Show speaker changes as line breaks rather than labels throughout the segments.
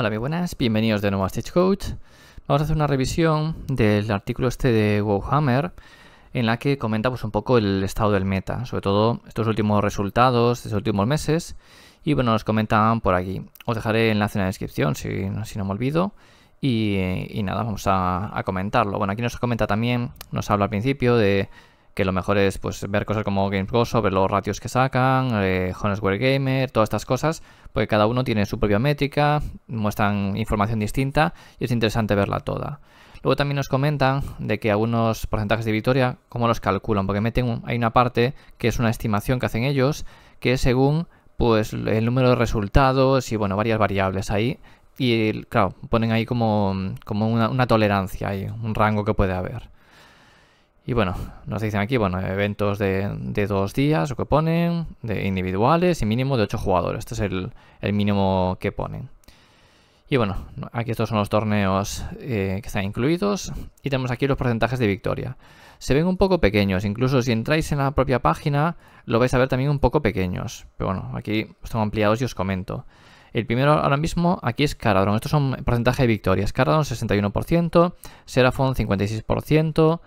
Hola, muy buenas, bienvenidos de nuevo a Stagecoach. Vamos a hacer una revisión del artículo este de Wowhammer en la que comentamos pues, un poco el estado del meta, sobre todo estos últimos resultados de estos últimos meses y bueno, nos comentan por aquí. Os dejaré el enlace en la descripción si, no me olvido y, nada, vamos a, comentarlo. Bueno, aquí nos comenta también, nos habla al principio de que lo mejor es pues ver cosas como GamesGo sobre los ratios que sacan, eh, Gamer, todas estas cosas, porque cada uno tiene su propia métrica, muestran información distinta y es interesante verla toda. Luego también nos comentan de que algunos porcentajes de victoria, cómo los calculan, porque meten hay una parte que es una estimación que hacen ellos, que es según pues el número de resultados y bueno, varias variables ahí. Y claro, ponen ahí como, una, tolerancia, un rango que puede haber. Y bueno, nos dicen aquí, bueno, eventos de, dos días, o que ponen, de individuales y mínimo de ocho jugadores. Este es el, mínimo que ponen. Y bueno, aquí estos son los torneos eh, que están incluidos y tenemos aquí los porcentajes de victoria. Se ven un poco pequeños, incluso si entráis en la propia página lo vais a ver también un poco pequeños. Pero bueno, aquí están ampliados y os comento. El primero ahora mismo aquí es Caradron, estos son porcentajes de victorias. Caradron 61%, Seraphon 56%,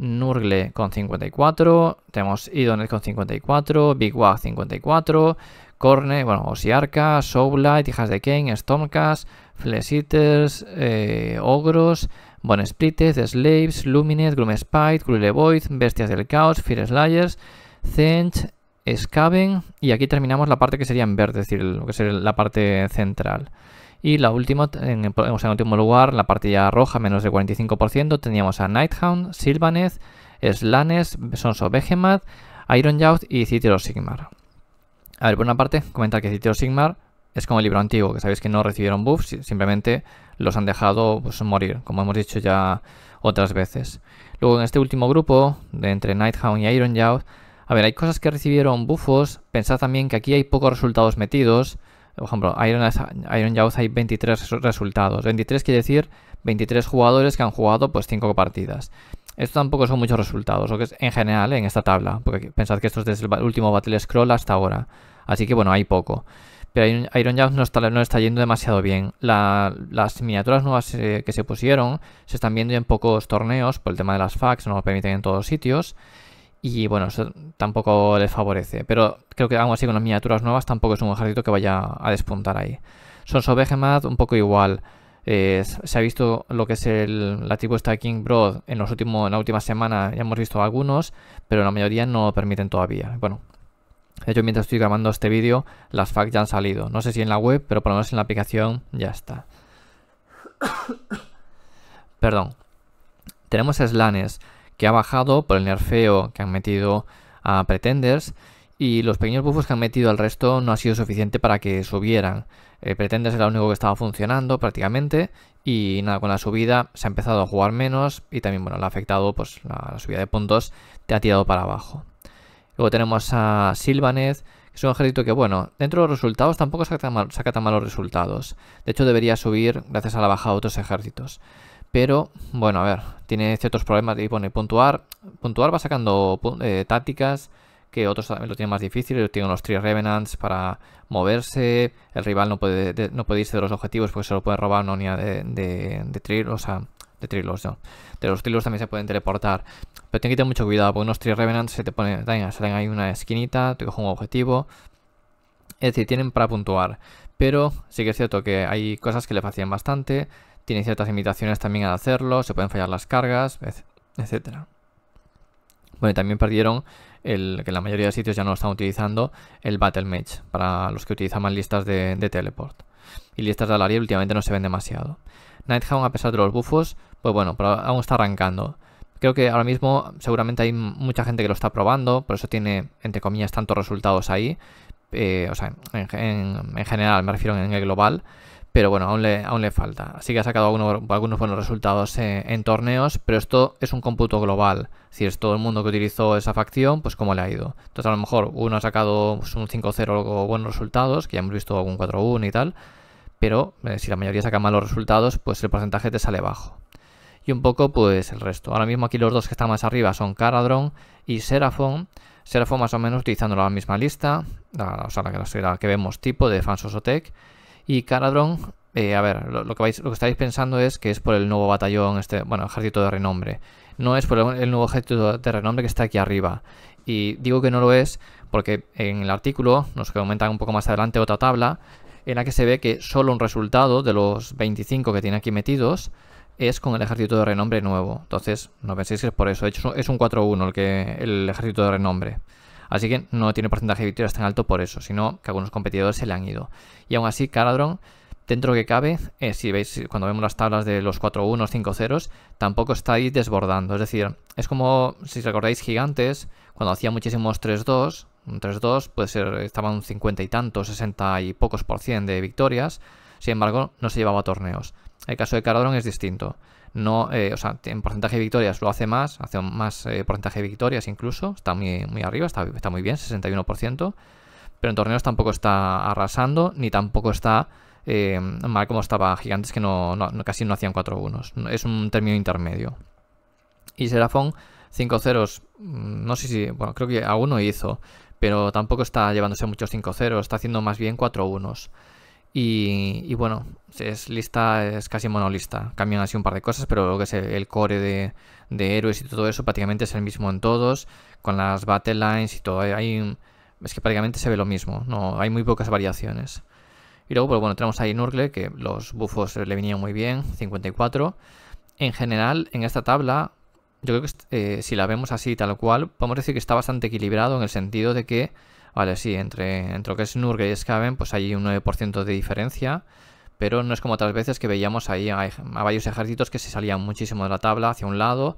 Nurgle con 54, tenemos Idonet con 54, Big Wag 54, Corne, bueno, Osiarca, Soulite, Hijas de Kane, Stormcast, Flesh eh, Ogros, Bon Slaves, Lumines, Gloom Spite, Cruel Void, Bestias del Caos, Fear Slayers, Zench, Scaven y aquí terminamos la parte que sería en verde, es decir, lo que sería la parte central. Y la última, en, el en último lugar, la partida roja, menos del 45%, teníamos a Nighthound, Sylvaneth Slanes, Sonso Behemoth, Iron Youth y Citro Sigmar. A ver, por una parte, comentar que Citro Sigmar es como el libro antiguo, que sabéis que no recibieron buffs, simplemente los han dejado pues, morir, como hemos dicho ya otras veces. Luego en este último grupo, de entre Nighthound y Iron Youth, a ver, hay cosas que recibieron buffos, pensad también que aquí hay pocos resultados metidos, por ejemplo, Iron, Jaws hay 23 resultados. 23 quiere decir 23 jugadores que han jugado pues 5 partidas. Esto tampoco son muchos resultados, o que en general en esta tabla, porque pensad que esto es desde el último Battle Scroll hasta ahora. Así que bueno, hay poco. Pero Iron Jaws no está, no está yendo demasiado bien. las miniaturas nuevas eh, que se pusieron se están viendo en pocos torneos, por el tema de las fax no lo permiten en todos sitios. Y bueno, eso tampoco les favorece. Pero creo que aún así con las miniaturas nuevas tampoco es un ejército que vaya a despuntar ahí. Son sobre un poco igual. Eh, se ha visto lo que es el, la tribu King Broad en, los últimos, en la última semana, ya hemos visto algunos, pero la mayoría no lo permiten todavía. Bueno, de hecho, mientras estoy grabando este vídeo, las facts ya han salido. No sé si en la web, pero por lo menos en la aplicación ya está. Perdón. Tenemos slanes que ha bajado por el nerfeo que han metido a Pretenders y los pequeños buffos que han metido al resto no ha sido suficiente para que subieran. Eh, Pretenders era el único que estaba funcionando prácticamente y nada, con la subida se ha empezado a jugar menos y también bueno, le ha afectado pues la, subida de puntos, te ha tirado para abajo. Luego tenemos a Silvaneth, que es un ejército que bueno, dentro de los resultados tampoco saca tan, saca tan malos resultados. De hecho debería subir gracias a la bajada de otros ejércitos. Pero, bueno, a ver, tiene ciertos problemas y pone puntuar. Puntuar va sacando eh, tácticas que otros también lo tienen más difícil. Tienen los tres Revenants para moverse. El rival no puede, no puede irse de los objetivos porque se lo puede robar una ni de, de, de trilos, De los trilos también se pueden teleportar. Pero tiene que tener mucho cuidado, porque unos tres Revenants se te ponen, salen ahí una esquinita, te cojo un objetivo. Es decir, tienen para puntuar. Pero sí que es cierto que hay cosas que le facilitan bastante tiene ciertas limitaciones también al hacerlo, se pueden fallar las cargas, etc. Bueno, también perdieron, el, que la mayoría de sitios ya no lo están utilizando, el Battle Match, para los que utilizaban listas de, teleport. Y listas de alaria últimamente no se ven demasiado. Nighthound, a pesar de los buffos, pues bueno, pero aún está arrancando. Creo que ahora mismo seguramente hay mucha gente que lo está probando, por eso tiene, entre comillas, tantos resultados ahí. Eh, o sea, en, en general, me refiero en el global pero bueno, aún le, falta. Así que ha sacado algunos, buenos resultados en, torneos, pero esto es un cómputo global. Si es todo el mundo que utilizó esa facción, pues cómo le ha ido. Entonces a lo mejor uno ha sacado un 5-0 o buenos resultados, que ya hemos visto algún 4-1 y tal, pero eh, si la mayoría saca malos resultados, pues el porcentaje te sale bajo. Y un poco pues el resto. Ahora mismo aquí los dos que están más arriba son Caradron y Seraphon. Seraphon más o menos utilizando la misma lista, o sea, la que, vemos tipo de fansosotech, y Caradron, eh, a ver, lo, que estáis pensando es que es por el nuevo batallón, este, bueno, ejército de renombre. No es por el, nuevo ejército de renombre que está aquí arriba. Y digo que no lo es porque en el artículo, nos comentan un poco más adelante otra tabla, en la que se ve que solo un resultado de los 25 que tiene aquí metidos es con el ejército de renombre nuevo. Entonces, no penséis que es por eso. hecho, es un 4-1 el, que, el ejército de renombre. Así que no tiene porcentaje de victorias tan alto por eso, sino que algunos competidores se le han ido. Y aún así, Caladron, dentro que cabe, eh, si veis, cuando vemos las tablas de los 4-1, 5-0, tampoco está ahí desbordando. Es decir, es como, si recordáis, Gigantes, cuando hacía muchísimos 3-2, un 3-2, puede ser, estaban 50 y tantos, 60 y pocos por cien de victorias. Sin embargo, no se llevaba a torneos. El caso de Cardón es distinto. No, eh, en porcentaje de victorias lo hace más, hace más eh, porcentaje de victorias incluso, está muy, muy arriba, está, muy bien, 61%, pero en torneos tampoco está arrasando, ni tampoco está eh, mal como estaba Gigantes, que casi no hacían 4 1 Es un término intermedio. Y Serafón, 5 0 mm, no sé si, bueno, creo que aún no hizo, pero tampoco está llevándose muchos 5 0 está haciendo más bien 4 1 y, y, bueno, es lista, es casi monolista. Cambian así un par de cosas, pero lo que es el core de, héroes y todo eso prácticamente es el mismo en todos, con las battle lines y todo. Hay, es que prácticamente se ve lo mismo, no hay muy pocas variaciones. Y luego, pues bueno, tenemos ahí Nurgle, que los bufos le venían muy bien, 54. En general, en esta tabla, yo creo que eh, si la vemos así tal cual, podemos decir que está bastante equilibrado en el sentido de que Vale, sí, entre, entre lo que es Nurgle y Skaven, pues hay un 9% de diferencia, pero no es como otras veces que veíamos ahí a, varios ejércitos que se salían muchísimo de la tabla hacia un lado,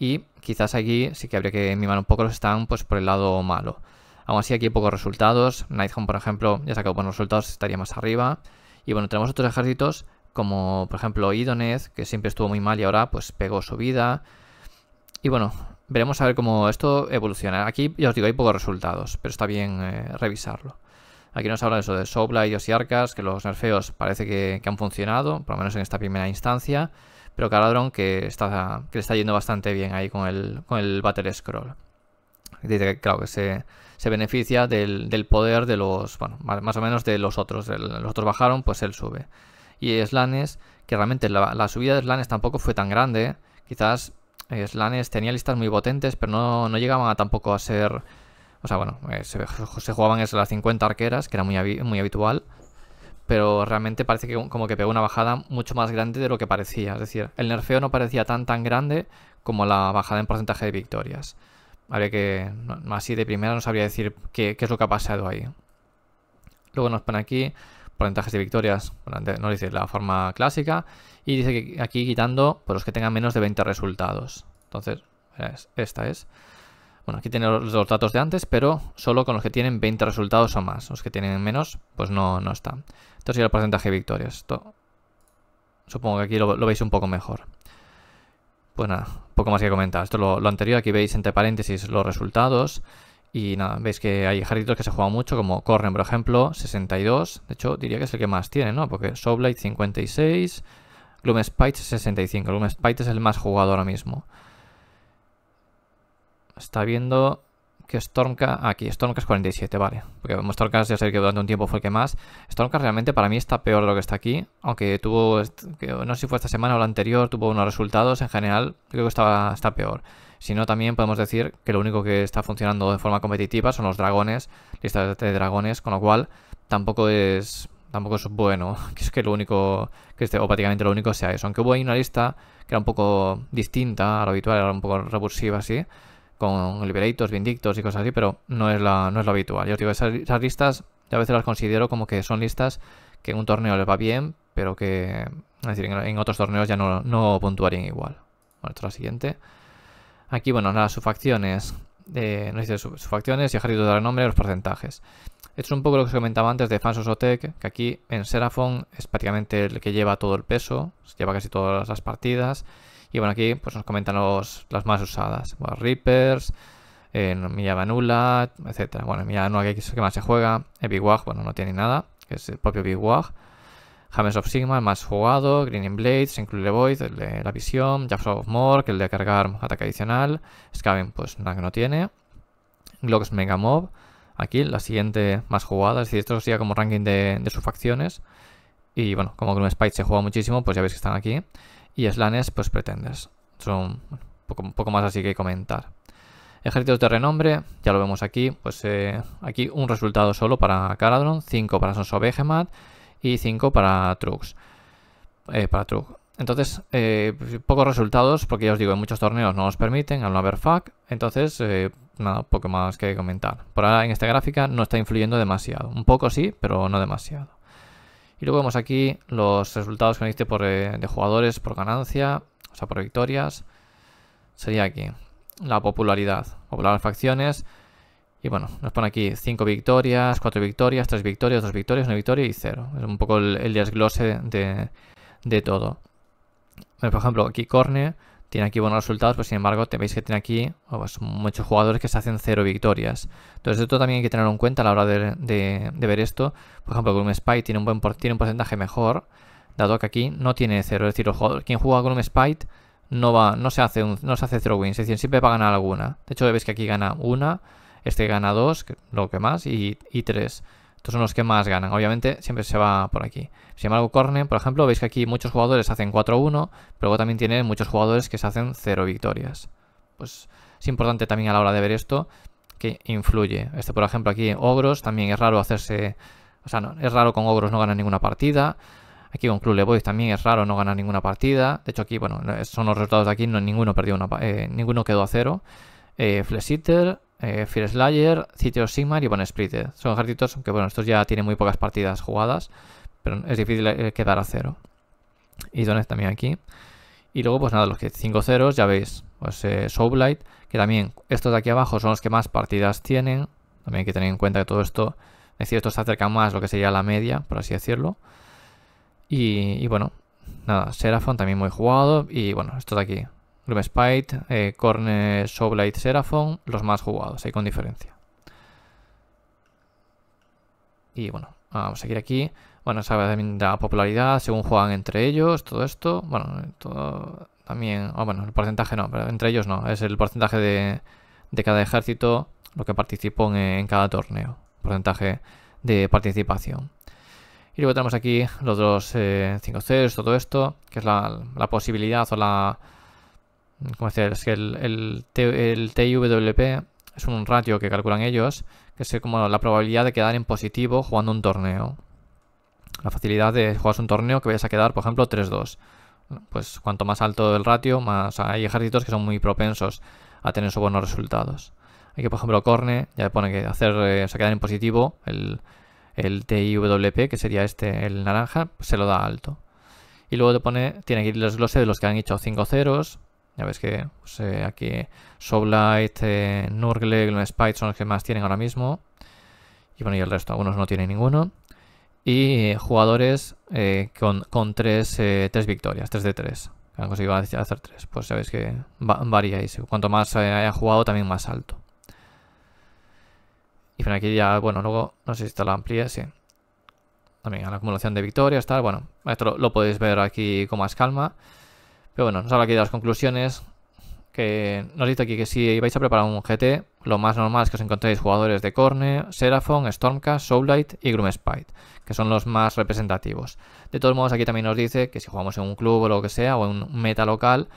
y quizás aquí sí que habría que mimar un poco los están pues por el lado malo. Aún así, aquí hay pocos resultados. Nighthawk, por ejemplo, ya sacó buenos resultados, estaría más arriba. Y bueno, tenemos otros ejércitos como, por ejemplo, Idonez, que siempre estuvo muy mal y ahora pues pegó su vida. Y bueno, Veremos a ver cómo esto evoluciona. Aquí, ya os digo, hay pocos resultados, pero está bien eh, revisarlo. Aquí nos habla eso de Sobla y arcas que los nerfeos parece que, han funcionado, por lo menos en esta primera instancia, pero Caladron que, está, que le está yendo bastante bien ahí con el, con el Battle Scroll. Dice claro, que se, beneficia del, poder de los, bueno, más, o menos de los otros. los otros bajaron, pues él sube. Y Slanes, que realmente la, la subida de Slanes tampoco fue tan grande, quizás eh, Slanes tenía listas muy potentes, pero no, llegaban a tampoco a ser... O sea, bueno, eh, se, jugaban eso, las 50 arqueras, que era muy, muy habitual, pero realmente parece que como que pegó una bajada mucho más grande de lo que parecía. Es decir, el nerfeo no parecía tan tan grande como la bajada en porcentaje de victorias. Habría que, así de primera no sabría decir qué, qué es lo que ha pasado ahí. Luego nos pone aquí porcentajes de victorias, no dice la forma clásica, y dice que aquí quitando por pues, los que tengan menos de 20 resultados. Entonces, esta es. Bueno, aquí tiene los, datos de antes, pero solo con los que tienen 20 resultados o más. Los que tienen menos, pues no, no están Esto el porcentaje de victorias. Esto, supongo que aquí lo, veis un poco mejor. bueno pues nada, poco más que comentar. Esto lo, lo anterior, aquí veis entre paréntesis los resultados y nada, veis que hay ejércitos que se juegan mucho, como Corren, por ejemplo, 62. De hecho, diría que es el que más tiene, ¿no? Porque Soulblade 56, Gloom Spite, 65. Gloom Spite es el más jugado ahora mismo. Está viendo que Stormcast... Aquí, Stormcast 47, vale. Porque Stormcast ya sé que durante un tiempo fue el que más. Stormcast realmente para mí está peor de lo que está aquí. Aunque tuvo... No sé si fue esta semana o la anterior, tuvo unos resultados. En general, creo que estaba, está peor sino también podemos decir que lo único que está funcionando de forma competitiva son los dragones, listas de dragones, con lo cual tampoco es tampoco es bueno que es que lo único que este, o prácticamente lo único sea eso. Aunque hubo ahí una lista que era un poco distinta a lo habitual, era un poco recursiva así, con liberators, vindictos y cosas así, pero no es la no es lo habitual. Yo digo, esas, listas yo a veces las considero como que son listas que en un torneo les va bien, pero que decir, en, otros torneos ya no, no puntuarían igual. Bueno, esto es la siguiente. Aquí, bueno, las subfacciones, eh, nos dice subfacciones y ejército de nombre los porcentajes. Esto es un poco lo que os comentaba antes de Fansos Otec, que aquí en Seraphon es prácticamente el que lleva todo el peso, lleva casi todas las partidas. Y bueno, aquí pues nos comentan las más usadas. Bueno, Reapers, eh, nula, etc. Bueno, Milla que es el que más se juega. Wag, bueno, no tiene nada, que es el propio Big James of Sigma, el más jugado, Greening Blades, Include Void, el de la visión, Jabs of que el de cargar ataque adicional, Scaven pues nada que no tiene, Glocks Mega Mob, aquí la siguiente más jugada, es decir, esto sería como ranking de, sus facciones, y bueno, como Gloom Spite se juega muchísimo, pues ya veis que están aquí, y Slanes pues Pretenders, son un poco, más así que comentar. Ejércitos de renombre, ya lo vemos aquí, pues eh, aquí un resultado solo para Caradron, 5 para of Behemoth, y 5 para Trux. Eh, para Trux. Entonces, eh, pues, pocos resultados, porque ya os digo, en muchos torneos no nos permiten, al no haber FAC. Entonces, eh, nada, poco más que comentar. Por ahora, en esta gráfica no está influyendo demasiado. Un poco sí, pero no demasiado. Y luego vemos aquí los resultados que nos por, de jugadores por ganancia, o sea, por victorias. Sería aquí la popularidad. de facciones. Y bueno, nos pone aquí 5 victorias, 4 victorias, 3 victorias, 2 victorias, 1 victoria y 0. Es un poco el, desglose de, todo. por ejemplo, aquí Corne tiene aquí buenos resultados, pero sin embargo te veis que tiene aquí oh, pues, muchos jugadores que se hacen 0 victorias. Entonces esto también hay que tenerlo en cuenta a la hora de, ver esto. Por ejemplo, Gloom Spite tiene un, buen tiene un porcentaje mejor, dado que aquí no tiene 0. Es decir, quien juega Gloom Spite no, va, no, se hace no se hace 0 wins, es decir, siempre va a ganar alguna. De hecho, veis que aquí gana una este gana 2, lo que más, y, 3. Estos son los que más ganan. Obviamente siempre se va por aquí. Sin embargo, corne. por ejemplo, veis que aquí muchos jugadores hacen 4-1, pero luego también tienen muchos jugadores que se hacen 0 victorias. Pues es importante también a la hora de ver esto que influye. Este, por ejemplo, aquí Ogros, también es raro hacerse... O sea, no, es raro con Ogros no ganar ninguna partida. Aquí con Club Le también es raro no ganar ninguna partida. De hecho, aquí, bueno, son los resultados de aquí, no, ninguno perdió una, eh, ninguno quedó a 0. Eh, eh, Fear Slayer, City Sigmar y Bon Splitter, Son ejércitos, que bueno, estos ya tienen muy pocas partidas jugadas, pero es difícil eh, quedar a cero. Y Donet también aquí. Y luego, pues nada, los que 5 ceros, ya veis, pues eh, que también estos de aquí abajo son los que más partidas tienen. También hay que tener en cuenta que todo esto, es decir, se acerca más a lo que sería la media, por así decirlo. Y, y bueno, nada, Seraphon también muy jugado. Y bueno, estos de aquí, Gloom Spite, eh, Corne, Seraphon, los más jugados, ahí con diferencia. Y bueno, vamos a seguir aquí. Bueno, sabe también la popularidad, según juegan entre ellos, todo esto. Bueno, también... Ah, bueno, el porcentaje no, pero entre ellos no. Es el porcentaje de, cada ejército, lo que participó en, cada torneo. Porcentaje de participación. Y luego tenemos aquí los dos 5 eh, 0 todo esto, que es la posibilidad o la como decía, es que el, el, TIWP es un ratio que calculan ellos, que es como la probabilidad de quedar en positivo jugando un torneo. La facilidad de jugar un torneo que vayas a quedar, por ejemplo, 3-2. Pues cuanto más alto el ratio, más hay ejércitos que son muy propensos a tener esos buenos resultados. Hay que por ejemplo, Corne ya le pone que hacer, se eh, o quedar en positivo el, el TIWP, que sería este, el naranja, pues se lo da alto. Y luego te pone, tiene que ir los desglose de los que han hecho 5 ceros, ya ves que pues, eh, aquí Soblight, este, Nurgle, Spite son los que más tienen ahora mismo. Y bueno, y el resto, algunos no tienen ninguno. Y eh, jugadores eh, con, con tres, tres, victorias, 3 de 3. Que han conseguido hacer 3. Pues ya veis que varía variáis. Cuanto más haya jugado, también más alto. Y bueno, aquí ya, bueno, luego, no sé si está la amplía, sí. También la acumulación de victorias, tal. Bueno, esto lo podéis ver aquí con más calma. Pero bueno, nos habla aquí de las conclusiones. Que nos dice aquí que si vais a preparar un GT, lo más normal es que os encontréis jugadores de Corne, Seraphon, Stormcast, Soullight y Spite, que son los más representativos. De todos modos, aquí también nos dice que si jugamos en un club o lo que sea, o en un meta local,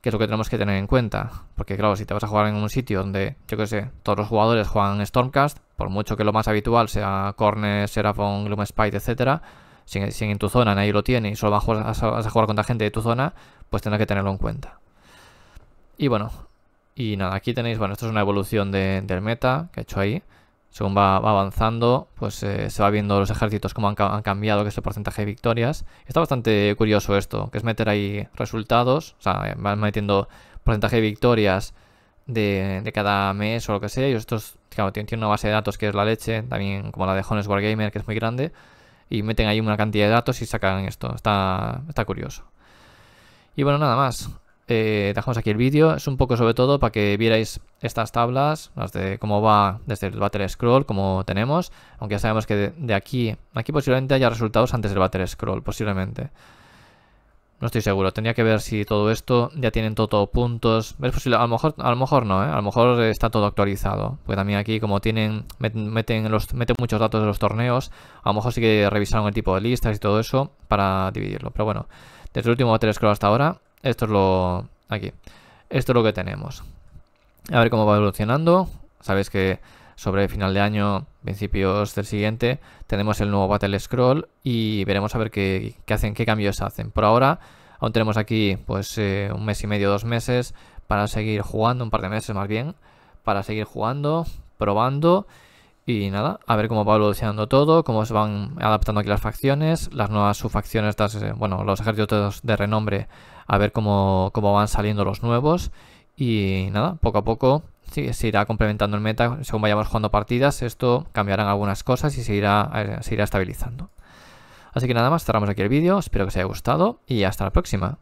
que es lo que tenemos que tener en cuenta. Porque claro, si te vas a jugar en un sitio donde, yo que sé, todos los jugadores juegan Stormcast, por mucho que lo más habitual sea Corne, Seraphon, Spite, etcétera, si, en tu zona nadie lo tiene y solo vas a jugar con contra gente de tu zona, pues tendrás que tenerlo en cuenta. Y bueno, y nada, aquí tenéis, bueno, esto es una evolución del meta que ha hecho ahí. Según va, avanzando, pues eh, se va viendo los ejércitos cómo han, cambiado, que es el porcentaje de victorias. Está bastante curioso esto, que es meter ahí resultados, o sea, eh, van metiendo porcentaje de victorias de, de cada mes o lo que sea. Y estos, claro, tienen una base de datos que es la leche, también como la de War Wargamer, que es muy grande y meten ahí una cantidad de datos y sacan esto. Está, está curioso. Y bueno, nada más. Eh, dejamos aquí el vídeo. Es un poco sobre todo para que vierais estas tablas, las de cómo va desde el Battle Scroll, como tenemos. Aunque ya sabemos que de, de aquí, aquí posiblemente haya resultados antes del Battle Scroll, posiblemente. No estoy seguro, tendría que ver si todo esto ya tienen todo, puntos. a lo mejor, a lo mejor no, ¿eh? a lo mejor está todo actualizado. Porque también aquí como tienen, meten, los, meten muchos datos de los torneos, a lo mejor sí que revisaron el tipo de listas y todo eso para dividirlo. Pero bueno, desde el último tres hasta ahora, esto es lo... aquí. Esto es lo que tenemos. A ver cómo va evolucionando. Sabéis que sobre final de año, principios del siguiente, tenemos el nuevo Battle Scroll y veremos a ver qué, qué hacen, qué cambios hacen. Por ahora, aún tenemos aquí pues eh, un mes y medio, dos meses para seguir jugando, un par de meses más bien, para seguir jugando, probando y nada, a ver cómo va evolucionando todo, cómo se van adaptando aquí las facciones, las nuevas subfacciones, eh, bueno, los ejércitos de renombre, a ver cómo, cómo van saliendo los nuevos y nada, poco a poco se irá complementando el meta según vayamos jugando partidas. Esto cambiarán algunas cosas y se irá, eh, se irá estabilizando. Así que nada más, cerramos aquí el vídeo. Espero que os haya gustado y hasta la próxima.